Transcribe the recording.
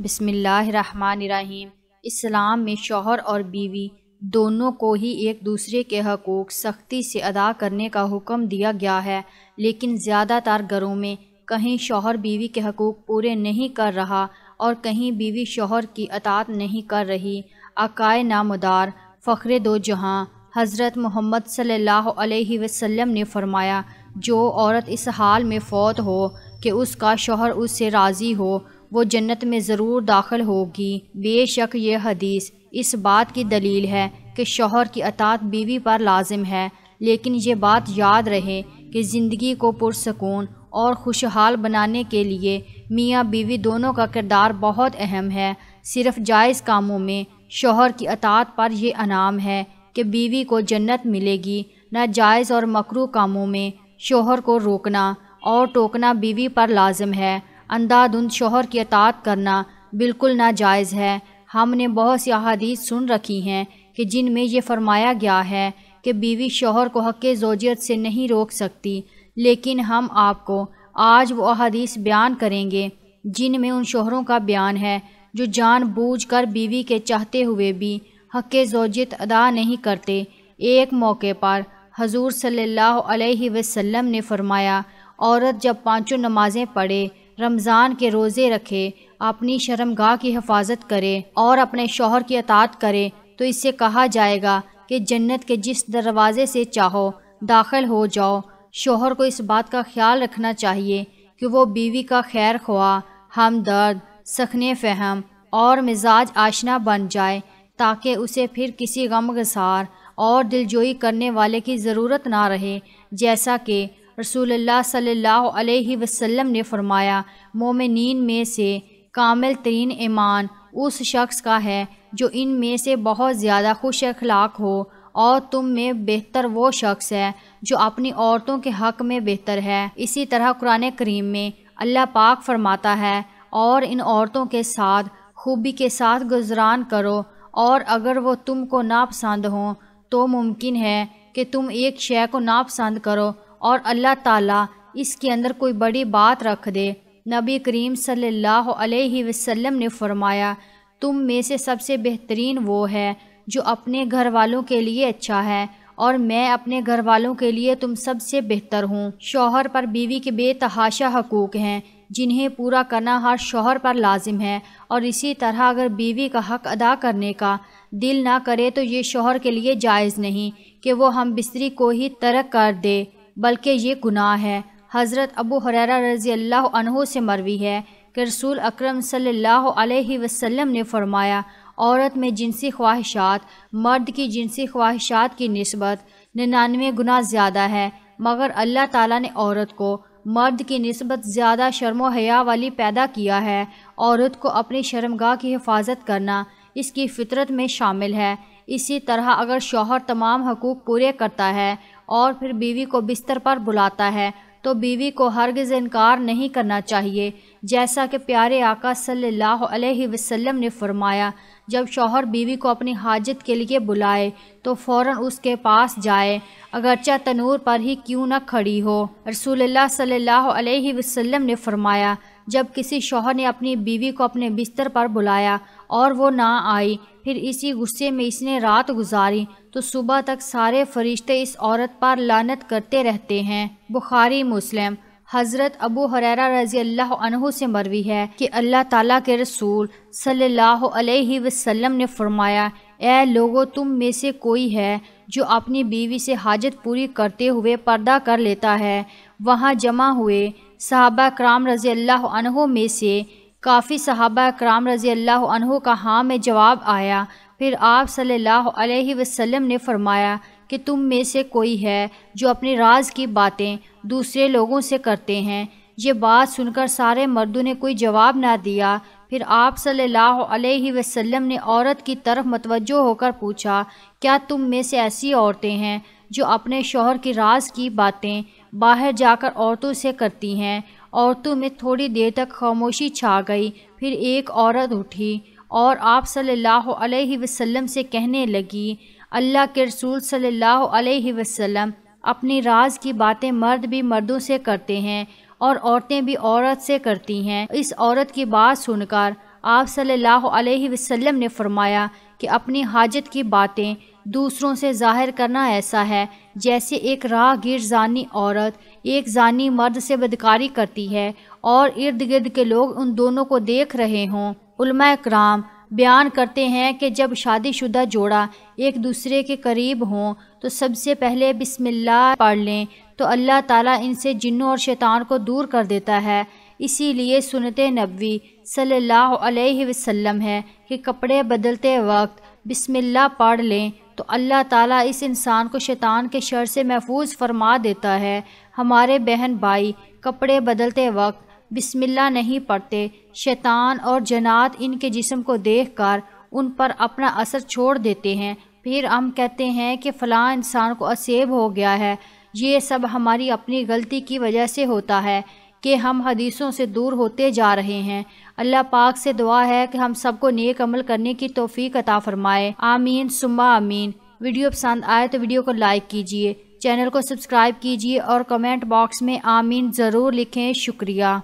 बिसमीम इस्लाम में शोहर और बीवी दोनों को ही एक दूसरे के हकूक़ सख्ती से अदा करने का हुक्म दिया गया है लेकिन ज़्यादातर घरों में कहीं शोहर बीवी के हकूक़ पूरे नहीं कर रहा और कहीं बीवी शोहर की अतात नहीं कर रही अकाय नामदार फ़ख्र दो जहाँ हज़रत मोहम्मद सल्लल्लाहु अलैहि वसल्लम ने फ़रमाया जो औरत इस हाल में फ़ौत हो कि उसका शोहर उससे राज़ी हो वो जन्नत में ज़रूर दाखिल होगी बेशक यह हदीस इस बात की दलील है कि शोहर की अतात बीवी पर लाजिम है लेकिन ये बात याद रहे कि ज़िंदगी को पुरसकून और खुशहाल बनाने के लिए मियाँ बीवी दोनों का किरदार बहुत अहम है सिर्फ जायज़ कामों में शोहर की अतात पर यह अनाम है कि बीवी को जन्नत मिलेगी जायज़ और मकरू कामों में शोहर को रोकना और टोकना बीवी पर लाजम है अंधाधुंध शोहर की अतात करना बिल्कुल नाजायज़ है हमने बहुत सी अहादीस सुन रखी हैं कि जिनमें यह फरमाया गया है कि बीवी शोहर को हक़ जोजियत से नहीं रोक सकती लेकिन हम आपको आज वो अहादीस बयान करेंगे जिनमें उन शोहरों का बयान है जो जानबूझकर बीवी के चाहते हुए भी हक़ जोजियत अदा नहीं करते एक मौके पर हजूर सल्ला वसम ने फरमाया औरत जब पाँचों नमाज़ें पढ़े रमज़ान के रोज़े रखे अपनी शर्मगाह की हिफाजत करे और अपने शोहर की अतात करे तो इससे कहा जाएगा कि जन्नत के जिस दरवाज़े से चाहो दाखिल हो जाओ शोहर को इस बात का ख्याल रखना चाहिए कि वो बीवी का खैर ख्वा हमदर्द सखने फहम और मिजाज आशना बन जाए ताकि उसे फिर किसी गम गसार और दिलजोई करने वाले की ज़रूरत ना रहे जैसा कि रसूल वसम ने फ़रमाया मोमिन में से कामिल तरीन ईमान उस शख्स का है जो इन में से बहुत ज़्यादा खुश अखलाक हो और तुम में बेहतर वो शख्स है जो अपनी औरतों के हक़ में बेहतर है इसी तरह कुरान करीम में अल्लाह पाक फरमाता है और इन औरतों के साथ खूबी के साथ गुजरान करो और अगर वो तुम को नापसंद हों तो मुमकिन है कि तुम एक शय को नापसंद करो और अल्लाह ताला इसके अंदर कोई बड़ी बात रख दे नबी करीम सल्लल्लाहु अलैहि वसल्लम ने फरमाया तुम में से सबसे बेहतरीन वो है जो अपने घर वालों के लिए अच्छा है और मैं अपने घर वालों के लिए तुम सबसे बेहतर हूँ शोहर पर बीवी के बेतहाशा हकूक़ हैं जिन्हें पूरा करना हर शोहर पर लाजिम है और इसी तरह अगर बीवी का हक अदा करने का दिल ना करे तो ये शोहर के लिए जायज़ नहीं कि वो हम बिस्तरी को ही तरक कर दे बल्कि ये गुनाह है हज़रत अबू हर रज़ी अल्लाह अनहु से मरवी है कि रसूल अक्रम सल्लल्लाहु अलैहि वसल्लम ने फरमाया औरत में जिनसी ख्वाहिशात मर्द की जिनसी ख्वाहिशात की नस्बत निन्यानवे गुना ज़्यादा है मगर अल्लाह ताला ने औरत को मर्द की नस्बत ज़्यादा शर्म हया वाली पैदा किया है औरत को अपनी शर्मगाह की हिफाजत करना इसकी फितरत में शामिल है इसी तरह अगर शौहर तमाम हकूक़ पूरे करता है और फिर बीवी को बिस्तर पर बुलाता है तो बीवी को हरगिज़ इनकार नहीं करना चाहिए जैसा कि प्यारे आका सल्लल्लाहु अलैहि वसल्लम ने फरमाया जब शौहर बीवी को अपनी हाजत के लिए बुलाए तो फ़ौर उसके पास जाए अगरचा तनूर पर ही क्यों न खड़ी हो रसूलुल्लाह सल्लल्लाहु अलैहि वसल्लम ने फरमाया जब किसी शोहर ने अपनी बीवी को अपने बिस्तर पर बुलाया और वो ना आई फिर इसी गुस्से में इसने रात गुजारी तो सुबह तक सारे फरिश्ते इस औरत पर लानत करते रहते हैं बुखारी मुस्लिम हज़रत अबू हरेरा रज़ी अल्लाह अनहु से मरवी है कि अल्लाह ताला के रसूल सल्लल्लाहु अलैहि वसल्लम ने फरमाया ए लोगो तुम में से कोई है जो अपनी बीवी से हाजत पूरी करते हुए पर्दा कर लेता है वहाँ जमा हुए सहाबा कराम रज़ी अल्लाह में से काफ़ी सहाबा कराम रज़ी अल्लाह का हाँ में जवाब आया फिर आप सल्लल्लाहु अलैहि वसल्लम ने फरमाया कि तुम में से कोई है जो अपने राज की बातें दूसरे लोगों से करते हैं ये बात सुनकर सारे मर्दों ने कोई जवाब ना दिया फिर आप सल्लल्लाहु अलैहि वसल्लम ने औरत की तरफ मतवजो होकर पूछा क्या तुम में से ऐसी औरतें हैं जो अपने शोहर की राज की बातें बाहर जाकर औरतों से करती हैं औरतों में थोड़ी देर तक खामोशी छा गई फिर एक औरत उठी और आप सल्लल्लाहु अलैहि वसल्लम से कहने लगी अल्लाह के रसूल सल्लल्लाहु अलैहि वसल्लम अपनी राज की बातें मर्द भी मर्दों से करते हैं और औरतें भी औरत से करती हैं इस औरत की बात सुनकर आप सल्लल्लाहु अलैहि वसल्लम ने फरमाया कि अपनी हाजत की बातें दूसरों से जाहिर करना ऐसा है जैसे एक राहगीर जानी औरत एक जानी मर्द से बदकारी करती है और इर्द गिर्द के लोग उन दोनों को देख रहे हों उलमा कराम बयान करते हैं कि जब शादीशुदा जोड़ा एक दूसरे के करीब हों तो सबसे पहले बिस्मिल्लाह पढ़ लें तो अल्लाह ताला इनसे जिन्नों और शैतान को दूर कर देता है इसीलिए सुनत नबी सल्लल्लाहु अलैहि वसल्लम है कि कपड़े बदलते वक्त बिस्मिल्लाह पढ़ लें तो अल्लाह ताला इस इंसान को शैतान के शर से महफूज फरमा देता है हमारे बहन भाई कपड़े बदलते वक्त बिस्मिल्लाह नहीं पढ़ते शैतान और जनात इनके जिस्म को देखकर उन पर अपना असर छोड़ देते हैं फिर हम कहते हैं कि फ़लाँ इंसान को असेब हो गया है ये सब हमारी अपनी गलती की वजह से होता है कि हम हदीसों से दूर होते जा रहे हैं अल्लाह पाक से दुआ है कि हम सबको नेक अमल करने की तोफ़ी अता फ़रमाए आमीन सुम्मा आमीन वीडियो पसंद आए तो वीडियो को लाइक कीजिए चैनल को सब्सक्राइब कीजिए और कमेंट बॉक्स में आमीन ज़रूर लिखें शुक्रिया